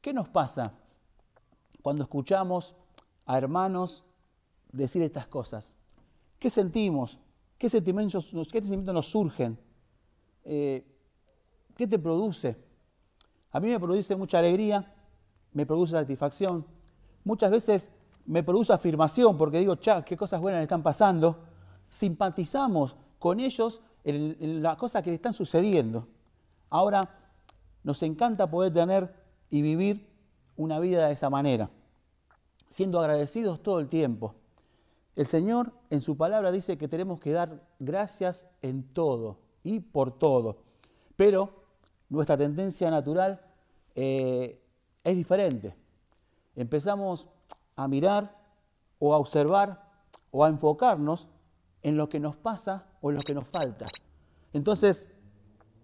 ¿Qué nos pasa cuando escuchamos a hermanos decir estas cosas? ¿Qué sentimos? ¿Qué sentimientos, nos surgen? Eh, ¿Qué te produce? A mí me produce mucha alegría, me produce satisfacción. Muchas veces me produce afirmación porque digo, chá, qué cosas buenas le están pasando. Simpatizamos con ellos en, en las cosas que le están sucediendo. Ahora, nos encanta poder tener y vivir una vida de esa manera, siendo agradecidos todo el tiempo. El Señor en su palabra dice que tenemos que dar gracias en todo y por todo, pero nuestra tendencia natural eh, es diferente. Empezamos a mirar o a observar o a enfocarnos en lo que nos pasa o en lo que nos falta. Entonces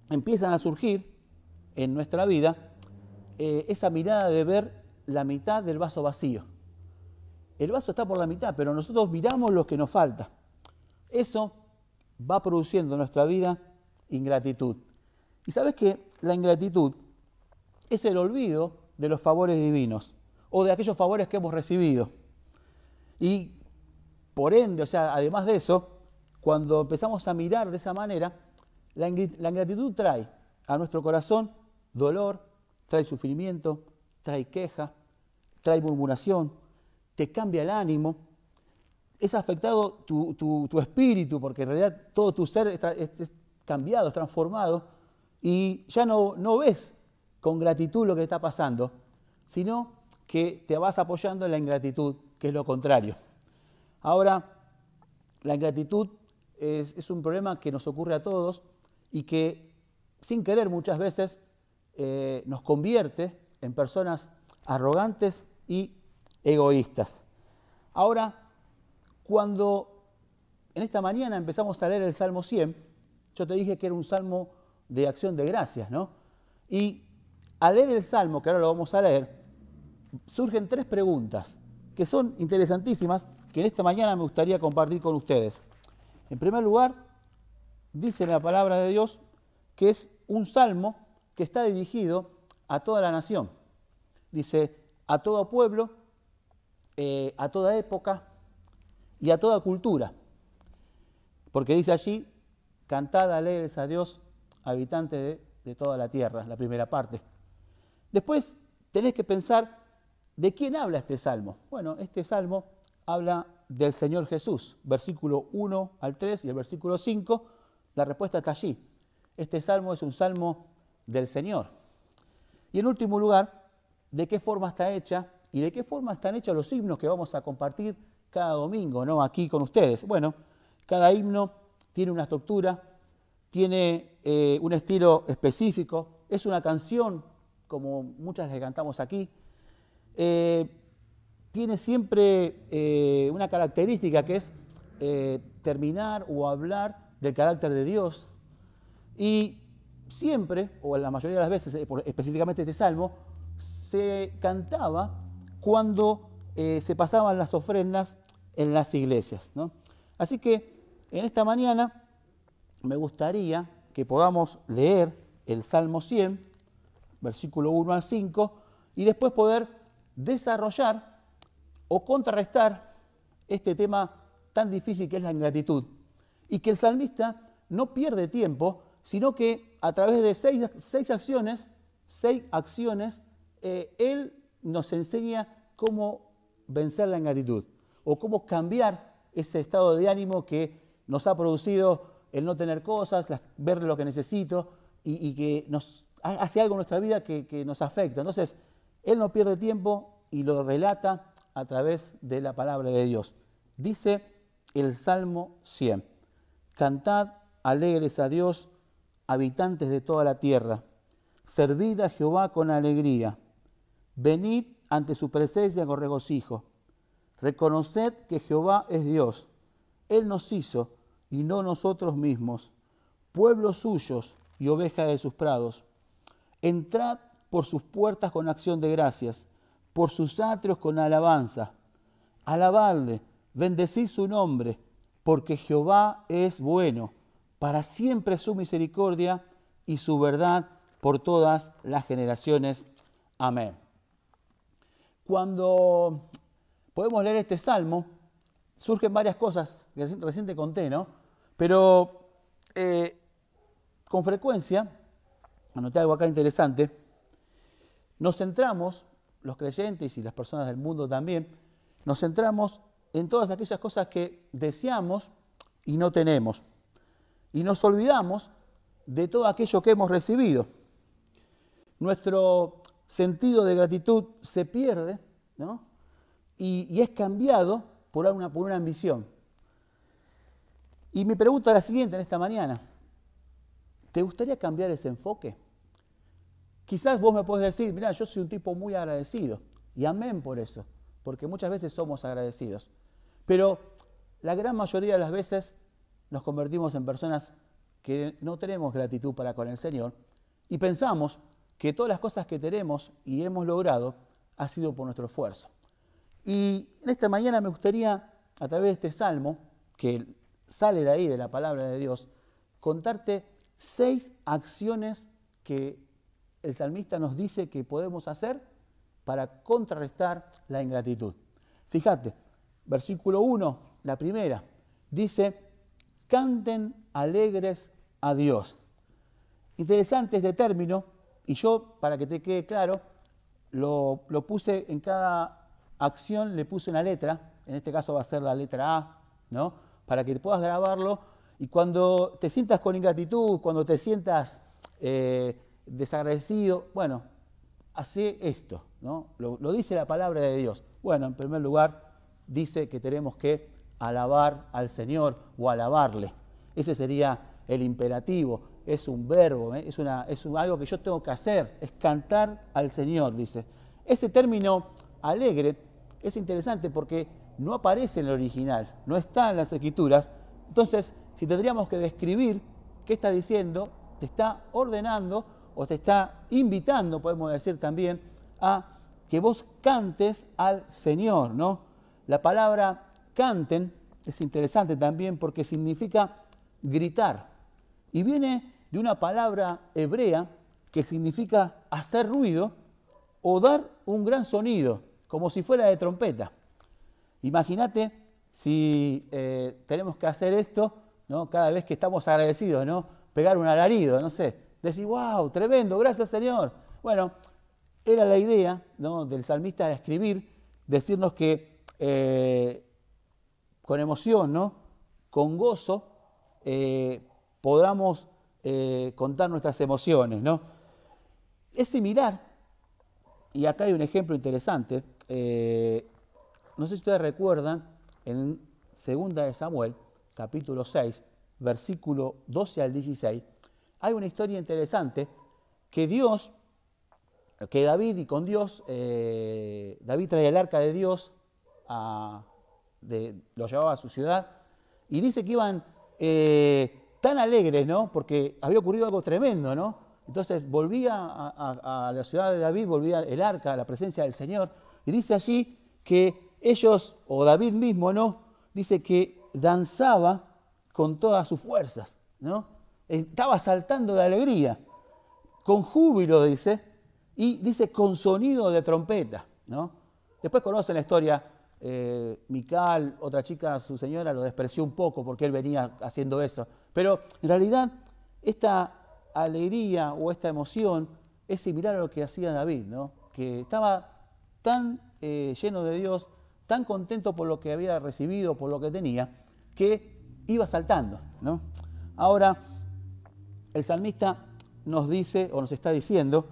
empiezan a surgir en nuestra vida eh, esa mirada de ver la mitad del vaso vacío. El vaso está por la mitad, pero nosotros miramos lo que nos falta. Eso va produciendo en nuestra vida ingratitud. Y sabes que la ingratitud es el olvido de los favores divinos o de aquellos favores que hemos recibido. Y por ende, o sea, además de eso, cuando empezamos a mirar de esa manera, la, la ingratitud trae a nuestro corazón dolor, trae sufrimiento, trae queja, trae murmuración, te cambia el ánimo, es afectado tu, espíritu, porque en realidad todo tu ser es, cambiado, es transformado, y ya no, no ves con gratitud lo que está pasando, sino que te vas apoyando en la ingratitud, que es lo contrario. Ahora, la ingratitud es, un problema que nos ocurre a todos y que sin querer muchas veces eh, nos convierte en personas arrogantes y egoístas. Ahora, cuando en esta mañana empezamos a leer el Salmo 100, yo te dije que era un salmo de acción de gracias, ¿no? Y al leer el salmo, que ahora lo vamos a leer, surgen tres preguntas que son interesantísimas, que en esta mañana me gustaría compartir con ustedes. En primer lugar, dice la palabra de Dios que es un salmo que está dirigido a toda la nación. Dice, a todo pueblo, eh, a toda época y a toda cultura. Porque dice allí, cantad alegres a Dios, habitante de, de toda la tierra, la primera parte. Después tenés que pensar, ¿de quién habla este salmo? Bueno, este salmo habla del Señor Jesús, versículo 1 al 3 y el versículo 5, la respuesta está allí. Este salmo es un salmo del Señor. Y en último lugar, de qué forma está hecha y de qué forma están hechos los himnos que vamos a compartir cada domingo, ¿no? Aquí con ustedes. Bueno, cada himno tiene una estructura, tiene eh, un estilo específico, es una canción, como muchas que cantamos aquí. Eh, tiene siempre eh, una característica que es terminar o hablar del carácter de Dios. Y siempre, o la mayoría de las veces, eh, específicamente este salmo, se cantaba cuando eh, se pasaban las ofrendas en las iglesias. Así que en esta mañana me gustaría que podamos leer el Salmo 100, versículo 1 al 5, y después poder desarrollar o contrarrestar este tema tan difícil que es la ingratitud. Y que el salmista no pierde tiempo, sino que a través de seis, seis acciones, seis acciones eh, Él nos enseña cómo vencer la ingratitud o cómo cambiar ese estado de ánimo que nos ha producido el no tener cosas, ver lo que necesito y, que nos hace algo en nuestra vida que, que nos afecta. Entonces, Él no pierde tiempo y lo relata a través de la palabra de Dios. Dice el Salmo 100, cantad alegres a Dios, habitantes de toda la tierra, servid a Jehová con alegría, venid ante su presencia con regocijo, reconoced que Jehová es Dios, Él nos hizo y no nosotros mismos, pueblos suyos y ovejas de sus prados. Entrad por sus puertas con acción de gracias, por sus atrios con alabanza. Alabadle, bendecid su nombre, porque Jehová es bueno para siempre su misericordia y su verdad por todas las generaciones. Amén. Cuando podemos leer este salmo, surgen varias cosas que recién te conté, ¿no? Pero eh, con frecuencia, anoté algo acá interesante, nos centramos, los creyentes y las personas del mundo también, nos centramos en todas aquellas cosas que deseamos y no tenemos y nos olvidamos de todo aquello que hemos recibido. Nuestro sentido de gratitud se pierde ¿no? y, es cambiado por una, por una ambición. Y mi pregunta es la siguiente en esta mañana. ¿Te gustaría cambiar ese enfoque? Quizás vos me podés decir, mira, yo soy un tipo muy agradecido. Y amén por eso, porque muchas veces somos agradecidos. Pero la gran mayoría de las veces nos convertimos en personas que no tenemos gratitud para con el Señor y pensamos que todas las cosas que tenemos y hemos logrado ha sido por nuestro esfuerzo. Y en esta mañana me gustaría, a través de este salmo, que sale de ahí, de la palabra de Dios, contarte seis acciones que el salmista nos dice que podemos hacer para contrarrestar la ingratitud. Fíjate, versículo 1, la primera, dice, canten alegres a Dios. Interesante este término, y yo, para que te quede claro, lo, puse en cada acción, le puse una letra, en este caso va a ser la letra A, ¿no? Para que puedas grabarlo y cuando te sientas con ingratitud, cuando te sientas eh, desagradecido, bueno, hace esto, ¿no? lo dice la palabra de Dios. Bueno, en primer lugar, dice que tenemos que alabar al Señor o alabarle. Ese sería el imperativo, es un verbo, ¿eh? es, una, es algo que yo tengo que hacer, es cantar al Señor, dice. Ese término alegre es interesante porque no aparece en el original, no está en las escrituras. Entonces, si tendríamos que describir qué está diciendo, te está ordenando o te está invitando, podemos decir también, a que vos cantes al Señor, ¿no? La palabra canten es interesante también porque significa gritar y viene de una palabra hebrea que significa hacer ruido o dar un gran sonido, como si fuera de trompeta. Imagínate si eh, tenemos que hacer esto ¿no? cada vez que estamos agradecidos, ¿no? pegar un alarido, no sé, decir, wow, tremendo, gracias Señor. Bueno, era la idea del salmista de escribir, decirnos que eh, con emoción, ¿no? con gozo, eh, podamos eh, contar nuestras emociones. ¿no? Es similar, y acá hay un ejemplo interesante, eh, no sé si ustedes recuerdan, en 2 de Samuel, capítulo 6, versículo 12 al 16, hay una historia interesante que Dios, que David y con Dios, David trae el arca de Dios a, lo llevaba a su ciudad, y dice que iban eh, tan alegres, ¿no? Porque había ocurrido algo tremendo, ¿no? Entonces volvía a, la ciudad de David, volvía el arca, a la presencia del Señor, y dice allí que ellos, o David mismo, ¿no? Dice que danzaba con todas sus fuerzas, ¿no? Estaba saltando de alegría, con júbilo, dice, y dice con sonido de trompeta, ¿no? Después conocen la historia eh, Mical, otra chica, su señora, lo despreció un poco porque él venía haciendo eso. Pero en realidad esta alegría o esta emoción es similar a lo que hacía David, ¿no? que estaba tan eh, lleno de Dios, tan contento por lo que había recibido, por lo que tenía, que iba saltando. ¿no? Ahora, el salmista nos dice o nos está diciendo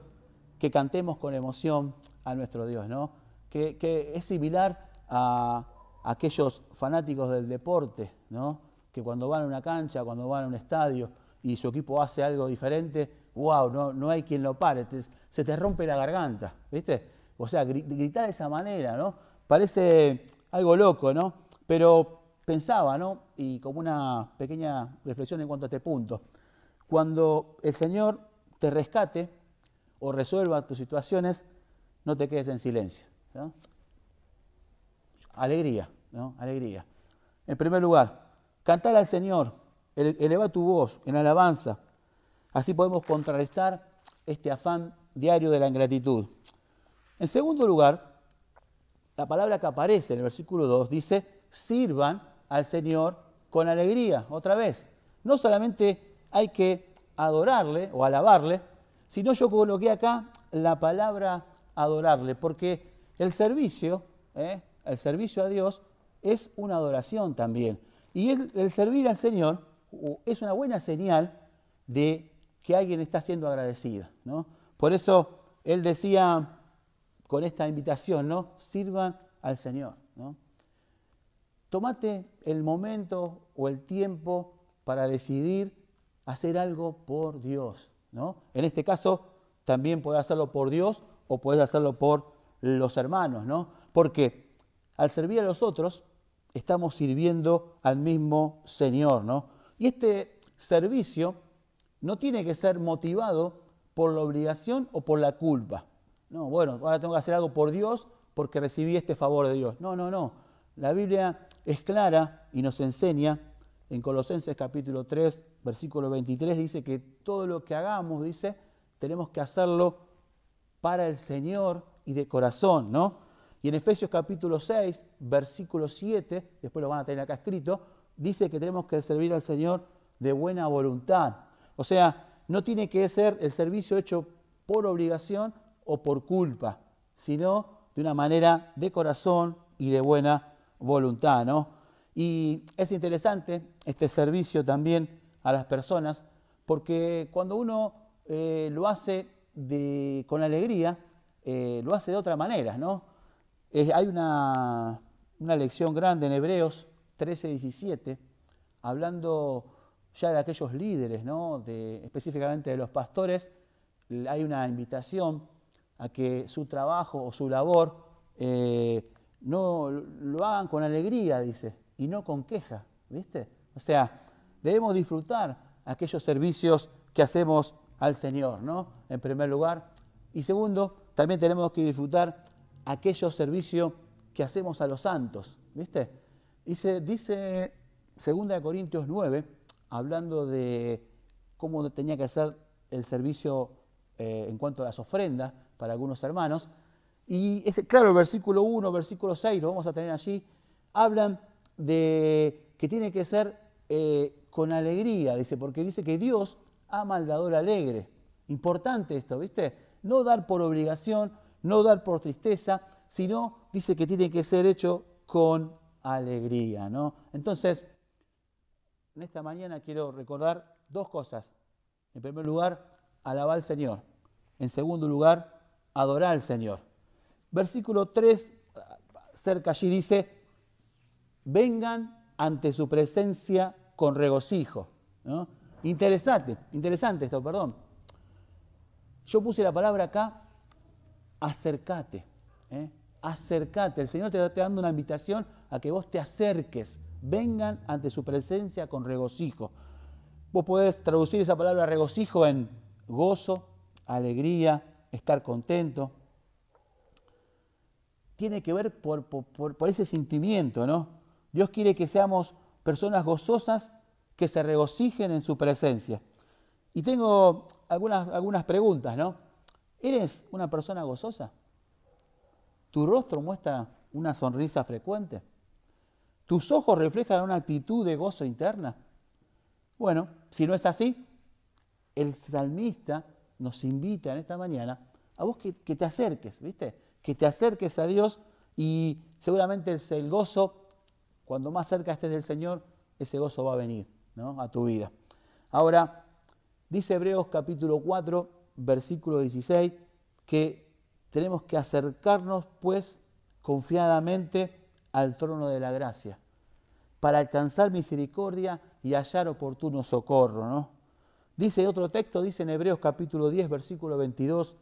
que cantemos con emoción a nuestro Dios, ¿no? que, que es similar a aquellos fanáticos del deporte, ¿no? que cuando van a una cancha, cuando van a un estadio y su equipo hace algo diferente, wow, no, no hay quien lo pare, se te rompe la garganta, ¿viste? O sea, gritar de esa manera, ¿no? Parece algo loco, ¿no? Pero pensaba, ¿no? Y como una pequeña reflexión en cuanto a este punto, cuando el Señor te rescate o resuelva tus situaciones, no te quedes en silencio. Alegría, ¿no? Alegría. En primer lugar, cantar al Señor, eleva tu voz en alabanza. Así podemos contrarrestar este afán diario de la ingratitud. En segundo lugar, la palabra que aparece en el versículo 2 dice, sirvan al Señor con alegría. Otra vez, no solamente hay que adorarle o alabarle, sino yo coloqué acá la palabra adorarle, porque el servicio, ¿eh? el servicio a Dios es una adoración también. Y el, servir al Señor es una buena señal de que alguien está siendo agradecido. ¿no? Por eso él decía con esta invitación, ¿no? Sirvan al Señor. ¿no? el momento o el tiempo para decidir hacer algo por Dios. ¿no? En este caso, también puedes hacerlo por Dios o puedes hacerlo por los hermanos, ¿no? qué? al servir a los otros, estamos sirviendo al mismo Señor, ¿no? Y este servicio no tiene que ser motivado por la obligación o por la culpa. No, bueno, ahora tengo que hacer algo por Dios porque recibí este favor de Dios. No, no, no. La Biblia es clara y nos enseña en Colosenses capítulo 3, versículo 23, dice que todo lo que hagamos, dice, tenemos que hacerlo para el Señor y de corazón, ¿no? Y en Efesios capítulo 6, versículo 7, después lo van a tener acá escrito, dice que tenemos que servir al Señor de buena voluntad. O sea, no tiene que ser el servicio hecho por obligación o por culpa, sino de una manera de corazón y de buena voluntad, ¿no? Y es interesante este servicio también a las personas, porque cuando uno eh, lo hace con alegría, eh, lo hace de otra manera, ¿no? hay una, lección grande en Hebreos 13, 17, hablando ya de aquellos líderes, ¿no? de, específicamente de los pastores, hay una invitación a que su trabajo o su labor eh, no lo hagan con alegría, dice, y no con queja, ¿viste? O sea, debemos disfrutar aquellos servicios que hacemos al Señor, ¿no? En primer lugar. Y segundo, también tenemos que disfrutar aquellos servicio que hacemos a los santos, ¿viste? Dice, dice 2 Corintios 9, hablando de cómo tenía que ser el servicio eh, en cuanto a las ofrendas para algunos hermanos. Y es, claro, el versículo 1, versículo 6, lo vamos a tener allí, hablan de que tiene que ser eh, con alegría, dice, porque dice que Dios ama al dador alegre. Importante esto, ¿viste? No dar por obligación no dar por tristeza, sino dice que tiene que ser hecho con alegría. ¿no? Entonces, en esta mañana quiero recordar dos cosas. En primer lugar, alabar al Señor. En segundo lugar, adorar al Señor. Versículo 3, cerca allí dice, vengan ante su presencia con regocijo. Interesante, interesante esto, perdón. Yo puse la palabra acá acércate. acercate, ¿eh? Acércate. El Señor te está dando una invitación a que vos te acerques. Vengan ante su presencia con regocijo. Vos podés traducir esa palabra regocijo en gozo, alegría, estar contento. Tiene que ver por, ese sentimiento, ¿no? Dios quiere que seamos personas gozosas que se regocijen en su presencia. Y tengo algunas, algunas preguntas, ¿no? ¿Eres una persona gozosa? ¿Tu rostro muestra una sonrisa frecuente? ¿Tus ojos reflejan una actitud de gozo interna? Bueno, si no es así, el salmista nos invita en esta mañana a vos que, te acerques, ¿viste? Que te acerques a Dios y seguramente el, el gozo, cuando más cerca estés del Señor, ese gozo va a venir ¿no? a tu vida. Ahora, dice Hebreos capítulo 4, versículo 16, que tenemos que acercarnos pues confiadamente al trono de la gracia para alcanzar misericordia y hallar oportuno socorro, Dice otro texto, dice en Hebreos capítulo 10, versículo 22,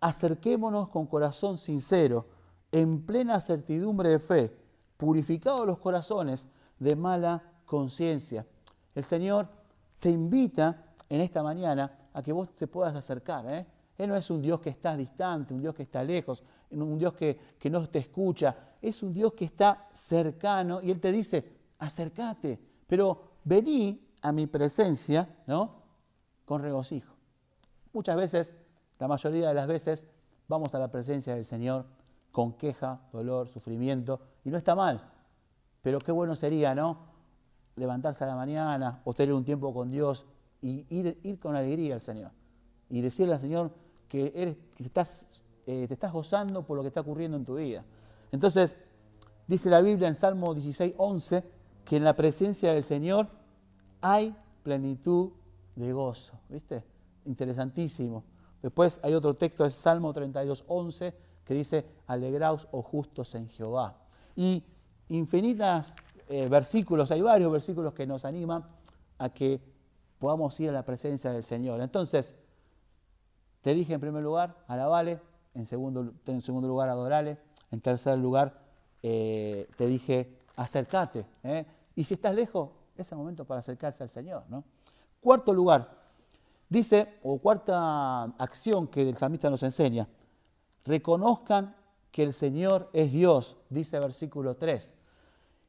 acerquémonos con corazón sincero, en plena certidumbre de fe, purificados los corazones de mala conciencia. El Señor te invita en esta mañana a que vos te puedas acercar. ¿eh? Él no es un Dios que está distante, un Dios que está lejos, un Dios que, que no te escucha. Es un Dios que está cercano y Él te dice, acércate, pero vení a mi presencia, ¿no? Con regocijo. Muchas veces, la mayoría de las veces, vamos a la presencia del Señor con queja, dolor, sufrimiento, y no está mal, pero qué bueno sería, ¿no? Levantarse a la mañana o tener un tiempo con Dios y ir, con alegría al Señor. Y decirle al Señor que, estás, eh, te estás gozando por lo que está ocurriendo en tu vida. Entonces, dice la Biblia en Salmo 16, 11, que en la presencia del Señor hay plenitud de gozo. ¿Viste? Interesantísimo. Después hay otro texto, es Salmo 32, 11, que dice, alegraos o oh justos en Jehová. Y infinitas eh, versículos, hay varios versículos que nos animan a que podamos ir a la presencia del Señor. Entonces, te dije en primer lugar, alabale, en segundo, en segundo lugar, adorale, en tercer lugar, eh, te dije, acércate. ¿eh? Y si estás lejos, es el momento para acercarse al Señor. ¿no? Cuarto lugar, dice, o cuarta acción que el salmista nos enseña, reconozcan que el Señor es Dios, dice versículo 3.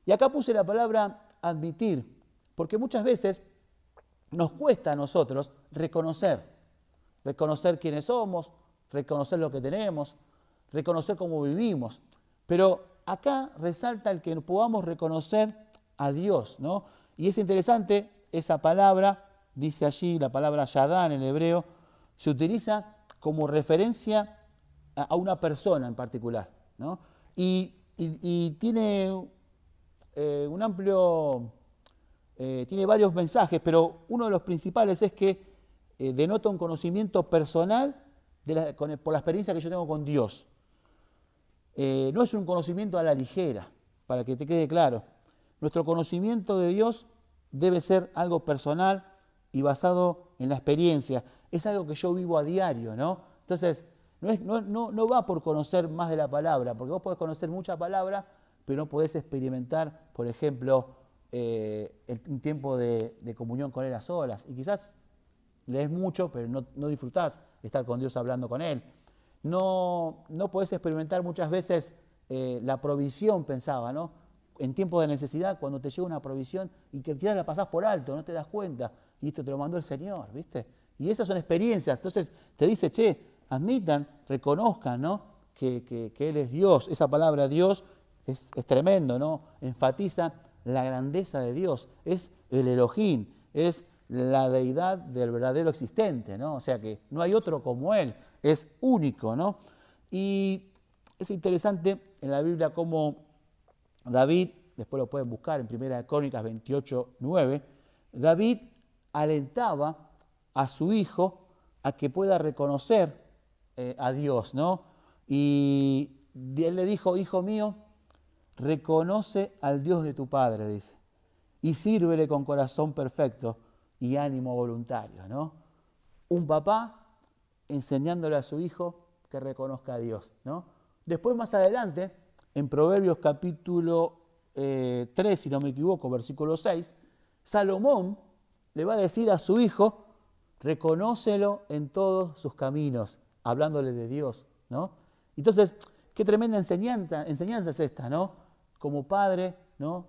Y acá puse la palabra admitir, porque muchas veces nos cuesta a nosotros reconocer, reconocer quiénes somos, reconocer lo que tenemos, reconocer cómo vivimos. Pero acá resalta el que podamos reconocer a Dios, ¿no? Y es interesante esa palabra, dice allí la palabra Yadán en hebreo, se utiliza como referencia a una persona en particular, ¿no? Y, tiene eh, un amplio eh, tiene varios mensajes, pero uno de los principales es que eh, denota un conocimiento personal por la experiencia que yo tengo con Dios. Eh, no es un conocimiento a la ligera, para que te quede claro. Nuestro conocimiento de Dios debe ser algo personal y basado en la experiencia. Es algo que yo vivo a diario, ¿no? Entonces, no, es, no, va por conocer más de la palabra, porque vos podés conocer muchas palabras pero no podés experimentar, por ejemplo, eh, un tiempo de, comunión con Él a solas. Y quizás lees mucho, pero no, no disfrutás estar con Dios hablando con Él. No, no podés experimentar muchas veces eh, la provisión, pensaba, ¿no? En tiempos de necesidad, cuando te llega una provisión y que quizás la pasás por alto, no te das cuenta, y esto te lo mandó el Señor, ¿viste? Y esas son experiencias. Entonces te dice, che, admitan, reconozcan, ¿no? Que, Él es Dios. Esa palabra Dios es, es tremendo, ¿no? Enfatiza la grandeza de Dios, es el Elohim, es la deidad del verdadero existente, ¿no? O sea que no hay otro como Él, es único, ¿no? Y es interesante en la Biblia cómo David, después lo pueden buscar en Primera de Crónicas 28, 9, David alentaba a su hijo a que pueda reconocer eh, a Dios, ¿no? Y él le dijo, hijo mío, reconoce al Dios de tu Padre, dice, y sírvele con corazón perfecto y ánimo voluntario, ¿no? Un papá enseñándole a su hijo que reconozca a Dios, ¿no? Después, más adelante, en Proverbios capítulo 3, eh, si no me equivoco, versículo 6, Salomón le va a decir a su hijo, reconócelo en todos sus caminos, hablándole de Dios, ¿no? Entonces, qué tremenda enseñanza es esta, ¿no? como padre, ¿no?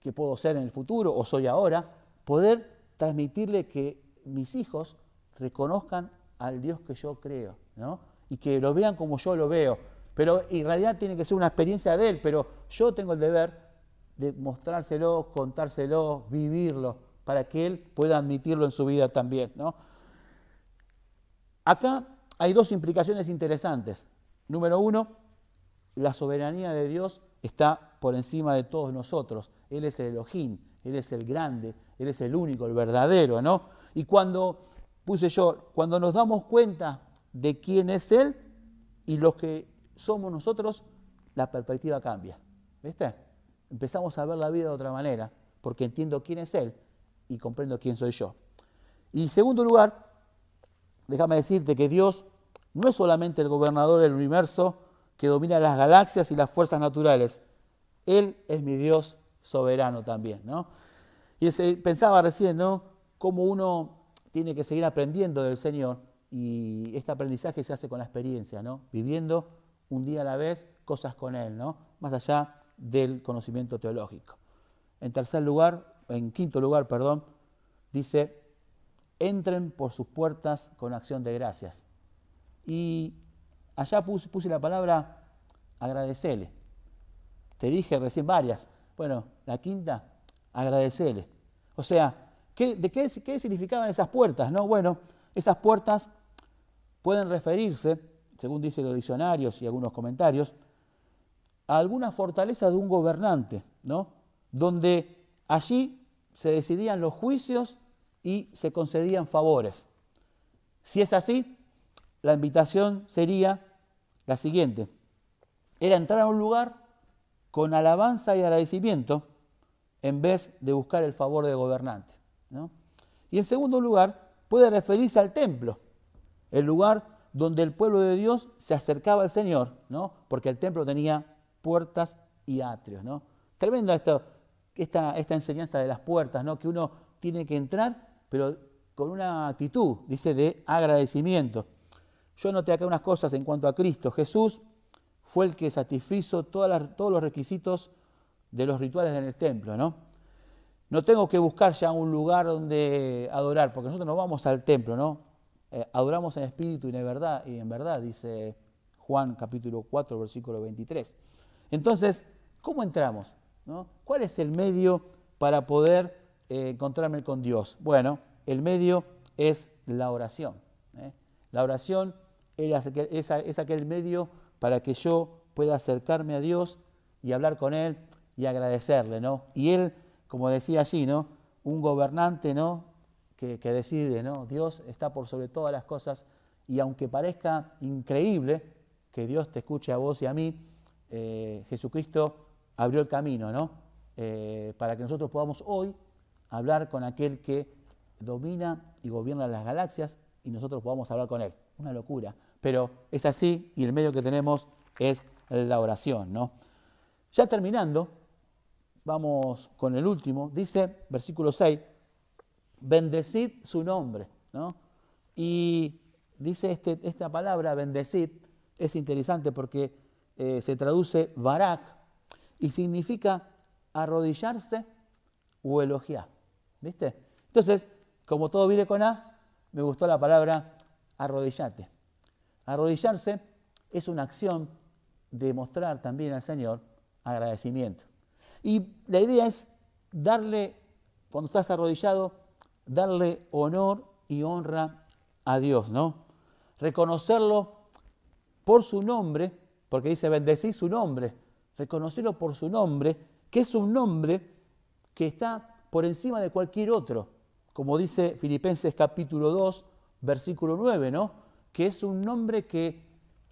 que puedo ser en el futuro o soy ahora, poder transmitirle que mis hijos reconozcan al Dios que yo creo, ¿no? Y que lo vean como yo lo veo. Pero en realidad tiene que ser una experiencia de él, pero yo tengo el deber de mostrárselo, contárselo, vivirlo, para que él pueda admitirlo en su vida también, ¿no? Acá hay dos implicaciones interesantes. Número uno, la soberanía de Dios está por encima de todos nosotros. Él es el Elohim, Él es el grande, Él es el único, el verdadero, ¿no? Y cuando, puse yo, cuando nos damos cuenta de quién es Él y lo que somos nosotros, la perspectiva cambia. ¿Viste? Empezamos a ver la vida de otra manera, porque entiendo quién es Él y comprendo quién soy yo. Y en segundo lugar, déjame decirte que Dios no es solamente el gobernador del universo que domina las galaxias y las fuerzas naturales, él es mi Dios soberano también, ¿no? Y ese, pensaba recién, ¿no? Cómo uno tiene que seguir aprendiendo del Señor y este aprendizaje se hace con la experiencia, ¿no? Viviendo un día a la vez cosas con Él, ¿no? Más allá del conocimiento teológico. En tercer lugar, en quinto lugar, perdón, dice, entren por sus puertas con acción de gracias. Y allá puse, puse la palabra agradecele. Te dije recién varias. Bueno, la quinta, agradecerle. O sea, ¿qué, ¿de qué, significaban esas puertas? No? Bueno, esas puertas pueden referirse, según dicen los diccionarios y algunos comentarios, a alguna fortaleza de un gobernante, ¿no? Donde allí se decidían los juicios y se concedían favores. Si es así, la invitación sería la siguiente. Era entrar a un lugar con alabanza y agradecimiento en vez de buscar el favor de gobernante. Y en segundo lugar, puede referirse al templo, el lugar donde el pueblo de Dios se acercaba al Señor, ¿no? porque el templo tenía puertas y atrios. ¿no? Tremenda esta, esta enseñanza de las puertas, ¿no? que uno tiene que entrar, pero con una actitud, dice, de agradecimiento. Yo noté acá unas cosas en cuanto a Cristo. Jesús fue el que satisfizo todos los requisitos de los rituales en el templo, ¿no? No tengo que buscar ya un lugar donde adorar, porque nosotros no vamos al templo, ¿no? Eh, adoramos en espíritu y en verdad, y en verdad, dice Juan capítulo 4, versículo 23. Entonces, ¿cómo entramos? ¿Cuál es el medio para poder eh, encontrarme con Dios? Bueno, el medio es la oración. ¿eh? La oración es aquel medio para que yo pueda acercarme a Dios y hablar con Él y agradecerle, ¿no? Y Él, como decía allí, ¿no? Un gobernante, ¿no? Que, decide, ¿no? Dios está por sobre todas las cosas y aunque parezca increíble que Dios te escuche a vos y a mí, eh, Jesucristo abrió el camino, ¿no? Eh, para que nosotros podamos hoy hablar con aquel que domina y gobierna las galaxias y nosotros podamos hablar con él. Una locura, pero es así y el medio que tenemos es la oración, ¿no? Ya terminando, vamos con el último, dice versículo 6, bendecid su nombre, Y dice este, esta palabra, bendecid, es interesante porque eh, se traduce barak y significa arrodillarse o elogiar, ¿viste? Entonces, como todo viene con A, me gustó la palabra arrodillate. Arrodillarse es una acción de mostrar también al Señor agradecimiento. Y la idea es darle, cuando estás arrodillado, darle honor y honra a Dios, ¿no? Reconocerlo por su nombre, porque dice bendecí su nombre, reconocerlo por su nombre, que es un nombre que está por encima de cualquier otro, como dice Filipenses capítulo 2, versículo 9, ¿no? que es un nombre que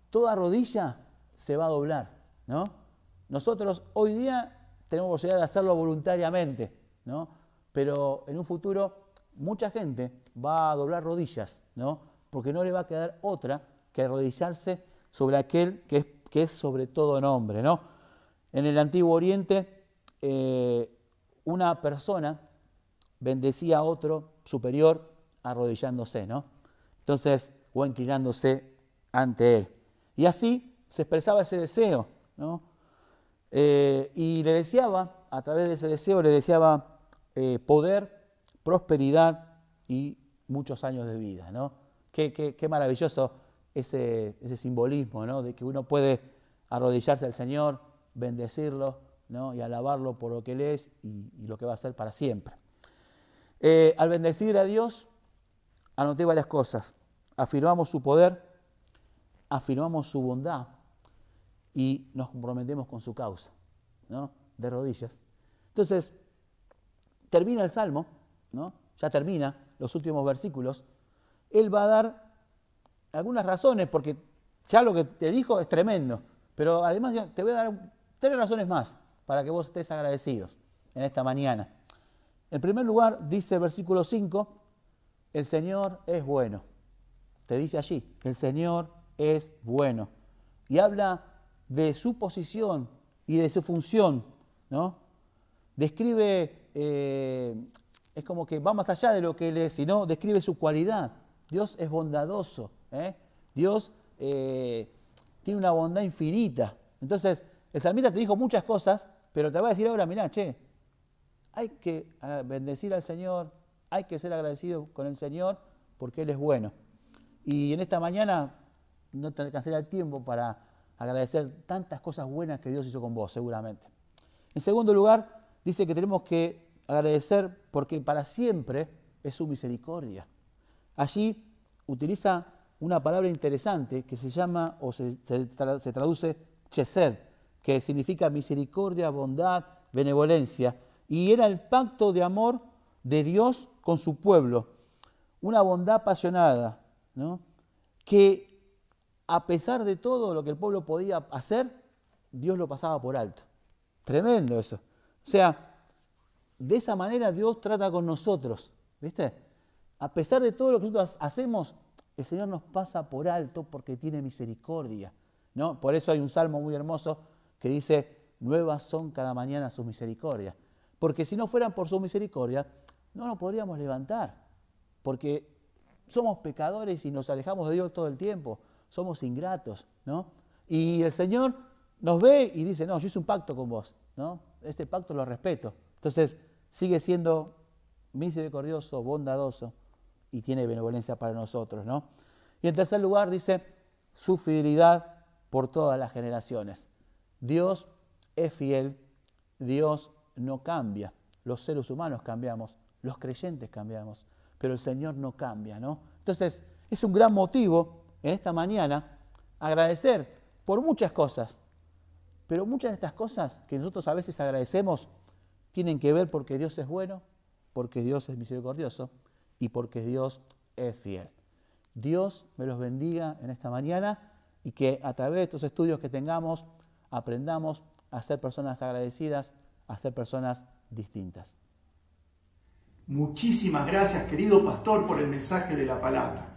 toda rodilla se va a doblar, ¿no? Nosotros hoy día tenemos posibilidad de hacerlo voluntariamente, ¿no? Pero en un futuro mucha gente va a doblar rodillas, ¿no? Porque no le va a quedar otra que arrodillarse sobre aquel que es, sobre todo nombre, ¿no? En el Antiguo Oriente, eh, una persona bendecía a otro superior arrodillándose, ¿no? Entonces, o inclinándose ante él. Y así se expresaba ese deseo, ¿no? Eh, y le deseaba, a través de ese deseo, le deseaba eh, poder, prosperidad y muchos años de vida, ¿no? Qué, qué, maravilloso ese, ese simbolismo, ¿no? De que uno puede arrodillarse al Señor, bendecirlo, ¿no? y alabarlo por lo que Él es y, lo que va a ser para siempre. Eh, al bendecir a Dios, anoté varias cosas afirmamos su poder, afirmamos su bondad y nos comprometemos con su causa, ¿no? De rodillas. Entonces, termina el Salmo, ¿no? Ya termina los últimos versículos. Él va a dar algunas razones, porque ya lo que te dijo es tremendo, pero además te voy a dar tres razones más para que vos estés agradecidos en esta mañana. En primer lugar, dice el versículo 5, el Señor es bueno te dice allí, el Señor es bueno. Y habla de su posición y de su función, ¿no? Describe, eh, es como que va más allá de lo que él es, sino describe su cualidad. Dios es bondadoso, ¿eh? Dios eh, tiene una bondad infinita. Entonces, el salmista te dijo muchas cosas, pero te va a decir ahora, mirá, che, hay que ah, bendecir al Señor, hay que ser agradecido con el Señor porque Él es bueno. Y en esta mañana no te alcanzará el tiempo para agradecer tantas cosas buenas que Dios hizo con vos, seguramente. En segundo lugar, dice que tenemos que agradecer porque para siempre es su misericordia. Allí utiliza una palabra interesante que se llama o se, se traduce chesed, que significa misericordia, bondad, benevolencia, y era el pacto de amor de Dios con su pueblo. Una bondad apasionada, ¿no? que a pesar de todo lo que el pueblo podía hacer, Dios lo pasaba por alto. Tremendo eso. O sea, de esa manera Dios trata con nosotros, ¿viste? A pesar de todo lo que nosotros hacemos, el Señor nos pasa por alto porque tiene misericordia, ¿no? Por eso hay un salmo muy hermoso que dice, nuevas son cada mañana sus misericordias. Porque si no fueran por su misericordia, no nos podríamos levantar, porque somos pecadores y nos alejamos de Dios todo el tiempo, somos ingratos, ¿no? Y el Señor nos ve y dice, no, yo hice un pacto con vos, ¿no? Este pacto lo respeto. Entonces, sigue siendo misericordioso, bondadoso y tiene benevolencia para nosotros, ¿no? Y en tercer lugar dice, su fidelidad por todas las generaciones. Dios es fiel, Dios no cambia. Los seres humanos cambiamos, los creyentes cambiamos, pero el Señor no cambia, ¿no? Entonces, es un gran motivo en esta mañana agradecer por muchas cosas, pero muchas de estas cosas que nosotros a veces agradecemos tienen que ver porque Dios es bueno, porque Dios es misericordioso y porque Dios es fiel. Dios me los bendiga en esta mañana y que a través de estos estudios que tengamos aprendamos a ser personas agradecidas, a ser personas distintas. Muchísimas gracias, querido pastor, por el mensaje de la palabra.